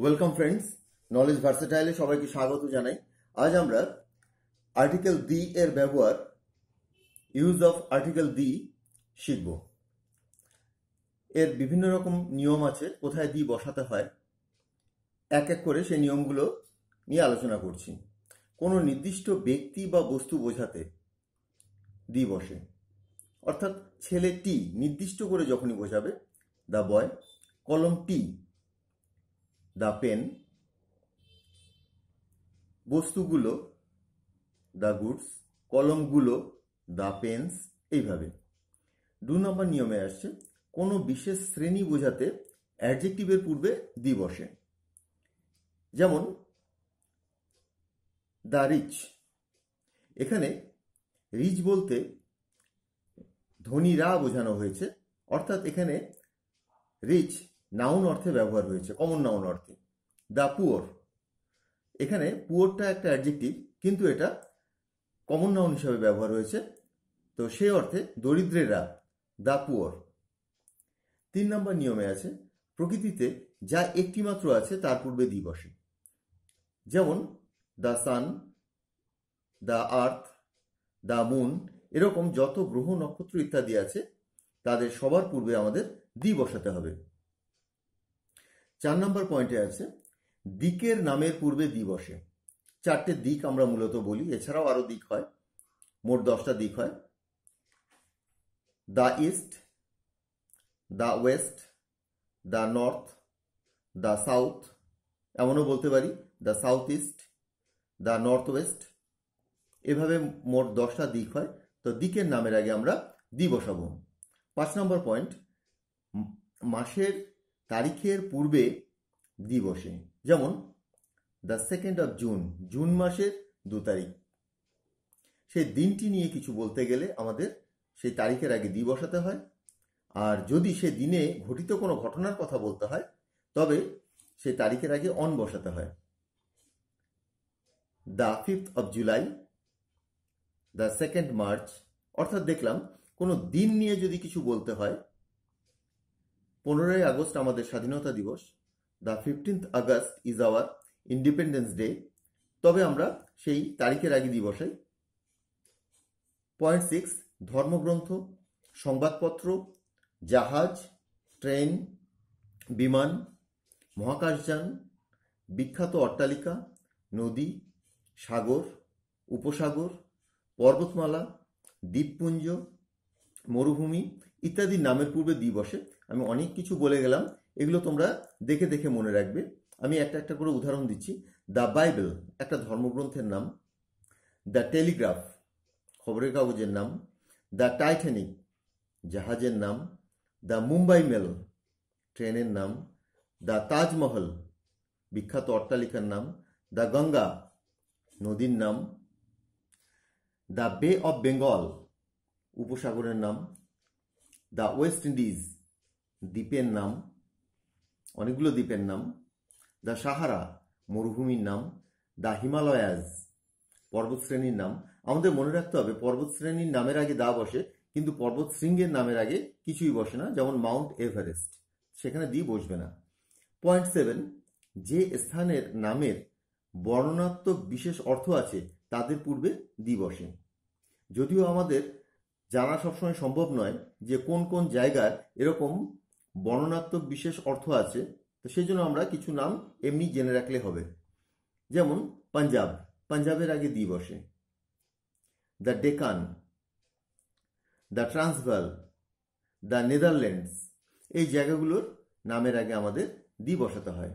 welcome friends knowledge ভার্সেটাইলে সবাইকে স্বাগত জানাই আজ আমরা আর্টিকেল দি এর ব্যবহার ইউজ অফ আর্টিকেল দি শিখব এর বিভিন্ন রকম নিয়ম আছে কোথায় দি বসাতে হয় এক এক করে সেই নিয়মগুলো নিয়ে আলোচনা করছি কোনো নির্দিষ্ট ব্যক্তি বা বস্তু বোঝাতে দি বসে অর্থাৎ ছেলে টি নির্দিষ্ট করে যখনই বোঝাবে দ্য বয় কলম টি দ্য পেন বস্তুগুলো দ্য গুডস কলমগুলো দ্য পেন্স এইভাবে দু নম্বর নিয়মে আসছে কোনো বিশেষ শ্রেণী বোঝাতে অ্যাডজেক্টিভের পূর্বে দি বসে যেমন দ্য রিচ এখানে রিচ বলতে ধনীরা বোঝানো হয়েছে অর্থাৎ এখানে রিচ নাউন অর্থে ব্যবহার হয়েছে কমন নাউন অর্থে দ্য পুয়ার এখানে পুয়ারটা একটা অ্যাডজেক্টিভ কিন্তু এটা কমন নাউন হিসাবে ব্যবহার হয়েছে তো সে অর্থে দরিদ্রেরা দ্য পুয়ার তিন নম্বর নিয়মে আছে প্রকৃতিতে যা একটি মাত্র আছে তার পূর্বে বসে যেমন the sun the earth the moon এরকম যত গ্রহ নক্ষত্র ইত্যাদি আছে তাদের সবার পূর্বে আমাদের দি বসাতে হবে চার নম্বর পয়েন্টে আছে দিকের নামের পূর্বে দি বসে চারটে দিক আমরা মূলত বলি এছাড়াও আরও দিক হয় মোট দশটা দিক হয় the east the west the north the south এমনও বলতে পারি the south east the north west এভাবে মোট দশটা দিক হয় তো দিকের নামের আগে আমরা দি বসাবো পাঁচ নম্বর পয়েন্ট মাসের তারিখের পূর্বে দিবসে যেমন the second of June June মাসের দু তারিখ সেই দিনটি নিয়ে কিছু বলতে গেলে আমাদের সেই তারিখের আগে দি বসাতে হয় আর যদি সে দিনে ঘটিত কোনো ঘটনার কথা বলতে হয় তবে সেই তারিখের আগে অন বসাতে হয় the fifth of July the second March অর্থাৎ দেখলাম কোনো দিন নিয়ে যদি কিছু বলতে হয় পনেরোই আগস্ট আমাদের স্বাধীনতা দিবস the fifteenth August is our independence day তবে আমরা সেই তারিখের আগে দিবসে পয়েন্ট সিক্স ধর্মগ্রন্থ সংবাদপত্র জাহাজ ট্রেন বিমান মহাকাশযান বিখ্যাত অট্টালিকা নদী সাগর উপসাগর পর্বতমালা দ্বীপপুঞ্জ মরুভূমি ইত্যাদি নামের পূর্বে দিবসে আমি অনেক কিছু বলে গেলাম এগুলো তোমরা দেখে দেখে মনে রাখবে আমি একটা একটা করে উদাহরণ দিচ্ছি দ্য বাইবেল একটা ধর্মগ্রন্থের নাম দ্য টেলিগ্রাফ খবরের কাগজের নাম দ্য টাইটানিক জাহাজের নাম দ্য মুম্বাই মেল ট্রেনের নাম দ্য তাজমহল বিখ্যাত অট্টালিকার নাম দ্য গঙ্গা নদীর নাম দ্য বে অব বেঙ্গল উপসাগরের নাম দ্য ওয়েস্ট ইন্ডিজ দ্বীপের নাম অনেকগুলো দ্বীপের নাম দ্য সাহারা মরুভূমির নাম দ্য হিমালয়াজ পর্বতশ্রেণীর নাম আমাদের মনে রাখতে হবে পর্বতশ্রেণীর নামের আগে দা বসে কিন্তু পর্বত শৃঙ্গের নামের আগে কিছুই বসে না যেমন মাউন্ট এভারেস্ট সেখানে দি বসবে না পয়েন্ট সেভেন যে স্থানের নামের বর্ণনাত্মক বিশেষ অর্থ আছে তাদের পূর্বে দি বসে যদিও আমাদের জানা সবসময় সম্ভব নয় যে কোন কোন জায়গার এরকম বর্ণনাত্মক বিশেষ অর্থ আছে তো সেই জন্য আমরা কিছু নাম এমনি জেনে রাখলে হবে যেমন পাঞ্জাব পাঞ্জাবের আগে দি বসে the Deccan the Transvaal the Netherlands এই জায়গাগুলোর নামের আগে আমাদের দি বসাতে হয়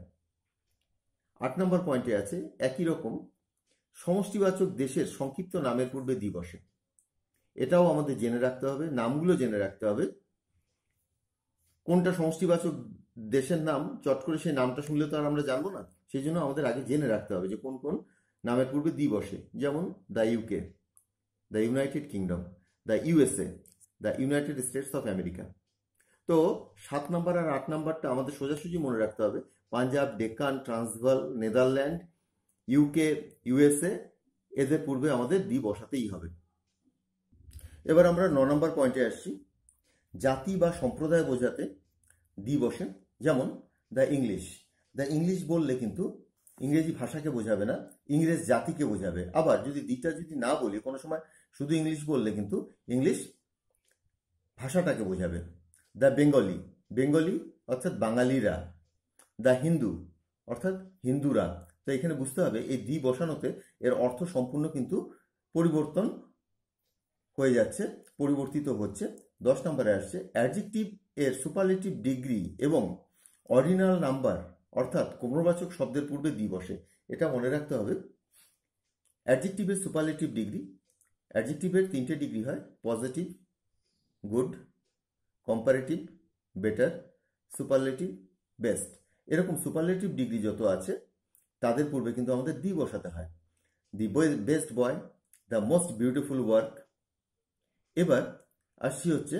আট নম্বর পয়েন্টে আছে একই রকম সমষ্টিবাচক দেশের সংক্ষিপ্ত নামের পূর্বে দি বসে এটাও আমাদের জেনে রাখতে হবে নামগুলো জেনে রাখতে হবে কোনটা সমষ্টিবাচক দেশের নাম চট করে সেই নামটা শুনলে তো আর আমরা জানবো না সেই জন্য আমাদের আগে জেনে রাখতে হবে যে কোন কোন নামের পূর্বে দ্বি বসে যেমন the UK the United Kingdom the USA the United States of America তো সাত নাম্বার আর আট নাম্বারটা আমাদের সোজাসুজি মনে রাখতে হবে Punjab Deccan Transvaal Netherland UK USA এদের পূর্বে আমাদের দ্বি বসাতেই হবে এবার আমরা ন নম্বর পয়েন্টে আসছি জাতি বা সম্প্রদায় বোঝাতে দি বসে যেমন দ্য ইংলিশ দ্য ইংলিশ বললে কিন্তু ইংরেজি ভাষাকে বোঝাবে না ইংরেজ জাতিকে বোঝাবে আবার যদি দিটা যদি না বলি কোনো সময় শুধু ইংলিশ বললে কিন্তু ইংলিশ ভাষাটাকে বোঝাবে দ্য বেঙ্গলি বেঙ্গলি অর্থাৎ বাঙালিরা দ্য হিন্দু অর্থাৎ হিন্দুরা তো এখানে বুঝতে হবে এই দি বসানোতে এর অর্থ সম্পূর্ণ কিন্তু পরিবর্তন হয়ে যাচ্ছে পরিবর্তিত হচ্ছে দশ নম্বরে আসছে অ্যাডজেক্টিভ এর সুপারলেটিভ ডিগ্রি এবং অরিজিনাল নাম্বার অর্থাৎ কোমরবাচক শব্দের পূর্বে দি বসে এটা মনে রাখতে হবে অ্যাডজেক্টিভের সুপারলেটিভ ডিগ্রি অ্যাডজেক্টিভের তিনটে ডিগ্রি হয় positive good comparative better superlative best এরকম সুপারলেটিভ ডিগ্রি যত আছে তাদের পূর্বে কিন্তু আমাদের দি বসাতে হয় the best boy the most beautiful work এবার আর সি হচ্ছে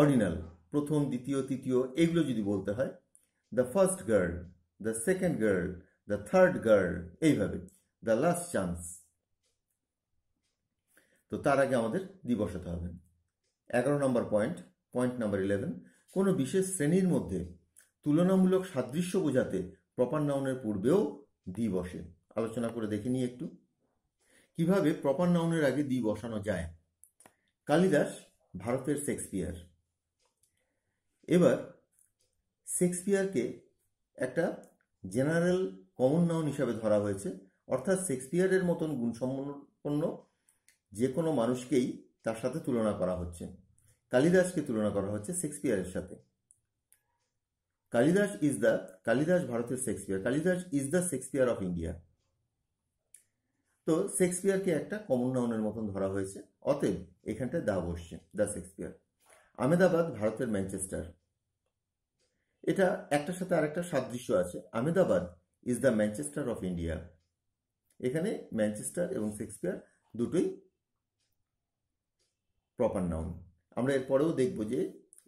অরিজিনাল প্রথম দ্বিতীয় তৃতীয় এগুলো যদি বলতে হয় the first girl the second girl the third girl এইভাবে দ্য লাস্ট চান্স তো তার আগে আমাদের দি বসাতে হবে এগারো নম্বর পয়েন্ট পয়েন্ট নাম্বার ইলেভেন কোনো বিশেষ শ্রেণীর মধ্যে তুলনামূলক সাদৃশ্য বোঝাতে প্রপার নাউনের পূর্বেও দি বসে আলোচনা করে দেখে নিই একটু কিভাবে প্রপার নাউনের আগে দি বসানো যায় কালিদাস ভারতের শেক্সপিয়ার এবার শেক্সপিয়ারকে একটা জেনারেল কমন নাউন হিসাবে ধরা হয়েছে অর্থাৎ শেক্সপিয়ারের মতন গুণসম্পন্ন যে কোনো মানুষকেই তার সাথে তুলনা করা হচ্ছে কালিদাসকে তুলনা করা হচ্ছে শেক্সপিয়ারের সাথে কালিদাস ইজ দ্য কালিদাস ভারতের Shakespeare Kalidas is the Shakespeare of India তো শেক্সপিয়ারকে একটা কমন নাউনের মতন ধরা হয়েছে অতএব এখানটায় দা বসছে দা শেক্সপিয়ার আমেদাবাদ ভারতের ম্যানচেস্টার এটা একটার সাথে আরেকটা সাদৃশ্য আছে Ahmedabad is the Manchester of India এখানে ম্যানচেস্টার এবং শেক্সপিয়ার দুটোই প্রপার নাউন আমরা এরপরেও দেখব যে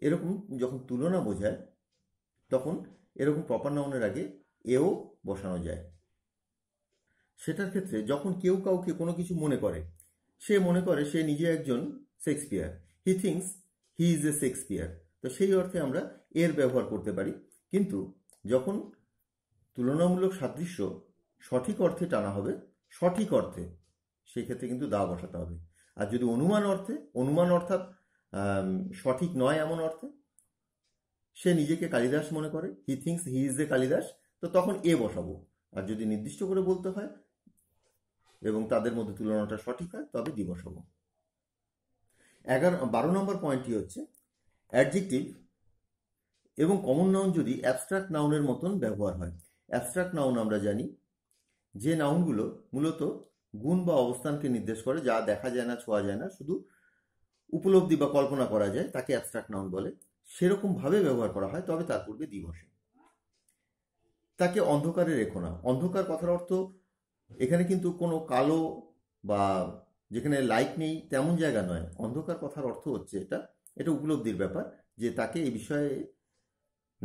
এরকম যখন তুলনা বোঝায় তখন এরকম প্রপার নাউনের আগে এও বসানো যায় সেটার ক্ষেত্রে যখন কেউ কাউকে কোনো কিছু মনে করে সে মনে করে সে নিজে একজন Shakespeare he thinks he is a Shakespeare তো সেই অর্থে আমরা এর ব্যবহার করতে পারি কিন্তু যখন তুলনামূলক সাদৃশ্য সঠিক অর্থে টানা হবে সঠিক অর্থে সেক্ষেত্রে কিন্তু দা বসাতে হবে আর যদি অনুমান অর্থে অনুমান অর্থাৎ সঠিক নয় এমন অর্থে সে নিজেকে কালিদাস মনে করে he thinks he is a Kalidas তো তখন এ বসাবো আর যদি নির্দিষ্ট করে বলতে হয় এবং তাদের মধ্যে তুলনাটা সঠিক হয় তবে দিবস হব এগারো বারো নম্বর পয়েন্টটি হচ্ছে অ্যাডজেক্টিভ এবং কমন নাউন যদি অ্যাবস্ট্রাক্ট নাউনের মতন ব্যবহার হয় অ্যাবস্ট্রাক্ট নাউন আমরা জানি যে নাউনগুলো মূলত গুণ বা অবস্থানকে নির্দেশ করে যা দেখা যায় না ছোঁয়া যায় না শুধু উপলব্ধি বা কল্পনা করা যায় তাকে অ্যাবস্ট্রাক্ট নাউন বলে সেরকমভাবে ব্যবহার করা হয় তবে তার পূর্বে দিবসে তাকে অন্ধকারে রেখো না অন্ধকার কথার অর্থ এখানে কিন্তু কোনো কালো বা যেখানে লাইট নেই তেমন জায়গা নয় অন্ধকার কথার অর্থ হচ্ছে এটা এটা উপলব্ধির ব্যাপার যে তাকে এই বিষয়ে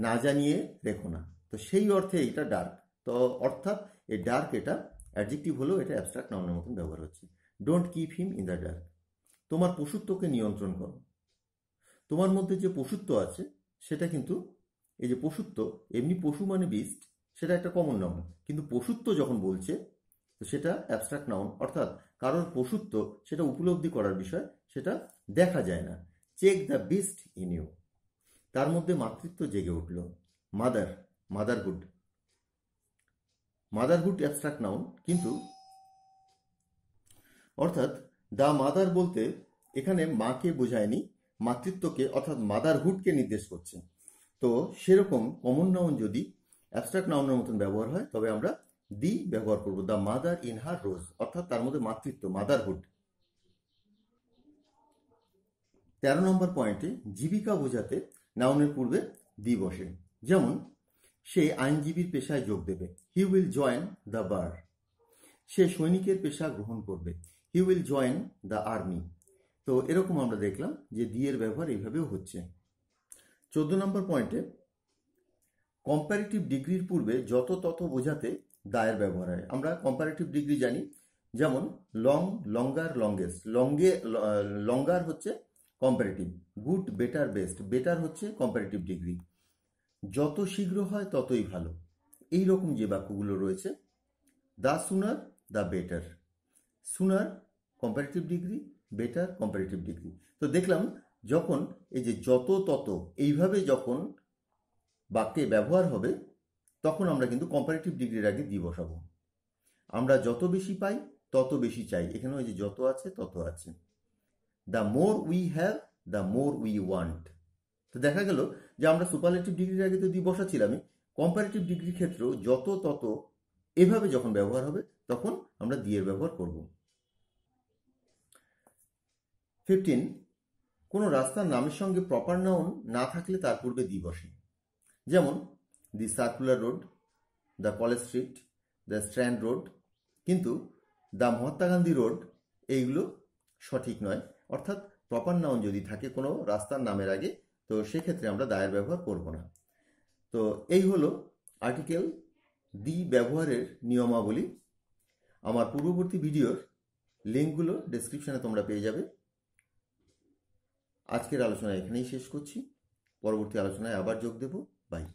না জানিয়ে রেখো না তো সেই অর্থে এটা ডার্ক তো অর্থাৎ এই ডার্ক এটা অ্যাডজেক্টিভ হলেও এটা অ্যাবস্ট্রাক্ট নাউনের মতন ব্যবহার হচ্ছে don't keep him in the dark তোমার পশুত্বকে নিয়ন্ত্রণ করো তোমার মধ্যে যে পশুত্ব আছে সেটা কিন্তু এই যে পশুত্ব এমনি পশু মানে বিস্ট সেটা একটা কমন নাম কিন্তু পশুত্ব যখন বলছে তো সেটা অ্যাবস্ট্রাক্ট নাউন অর্থাৎ কারোর পশুত্ব সেটা উপলব্ধি করার বিষয় সেটা দেখা যায় না check the beast in you তার মধ্যে মাতৃত্ব জেগে উঠল mother motherhood motherhood abstract noun কিন্তু অর্থাৎ দ্য মাদার বলতে এখানে মাকে বোঝায়নি মাতৃত্বকে অর্থাৎ মাদারহুডকে নির্দেশ করছে তো সেরকম কমন নাউন যদি অ্যাবস্ট্রাক্ট নাউনের মতন ব্যবহার হয় তবে আমরা দি ব্যবহার করবো the mother in her rose অর্থাৎ তার মধ্যে মাতৃত্ব মাদারহুড তেরো নম্বর পয়েন্টে জীবিকা বোঝাতে নাউনের পূর্বে দি বসে যেমন সে আইনজীবীর পেশায় যোগ দেবে he will join the bar সে সৈনিকের পেশা গ্রহণ করবে he will join the army তো এরকম আমরা দেখলাম যে দিয়ের ব্যবহার এইভাবেও হচ্ছে চোদ্দ নম্বর পয়েন্টে কম্পারেটিভ ডিগ্রির পূর্বে যত তত বোঝাতে দায়ের ব্যবহার হয় আমরা কম্পারেটিভ ডিগ্রি জানি যেমন লং লঙ্গার লঙ্গেস্ট লঙ্গে লঙ্গার হচ্ছে comparative good better best better হচ্ছে কম্পারেটিভ ডিগ্রি যত শীঘ্র হয় ততই ভালো এই রকম যে বাক্যগুলো রয়েছে the sooner the better sooner comparative degree better comparative degree তো দেখলাম যখন এই যে যত তত এইভাবে যখন বাক্যে ব্যবহার হবে তখন আমরা কিন্তু কম্পারেটিভ ডিগ্রির আগে দি বসাবো আমরা যত বেশি পাই তত বেশি চাই এখানে ওই যে যত আছে তত আছে the more we have the more we want তো দেখা গেল যে আমরা সুপারলেটিভ ডিগ্রির আগে তো দি বসাছিলামই কম্পারেটিভ ডিগ্রির ক্ষেত্রেও যত তত এভাবে যখন ব্যবহার হবে তখন আমরা দিয়ের ব্যবহার করব ফিফটিন কোনো রাস্তার নামের সঙ্গে প্রপার নাউন না থাকলে তার পূর্বে দি বসে যেমন the circular road the college street the Strand road কিন্তু দ্য মহাত্মা গান্ধী রোড এইগুলো সঠিক নয় অর্থাৎ প্রপার নাউন যদি থাকে কোনো রাস্তার নামের আগে তো সেক্ষেত্রে আমরা দায়ের ব্যবহার করব না তো এই হলো আর্টিকেল দি ব্যবহারের নিয়মাবলী আমার পূর্ববর্তী ভিডিওর লিঙ্কগুলো ডেসক্রিপশানে তোমরা পেয়ে যাবে আজকের আলোচনা এখানেই শেষ করছি পরবর্তী আলোচনায় আবার যোগ দেব বাই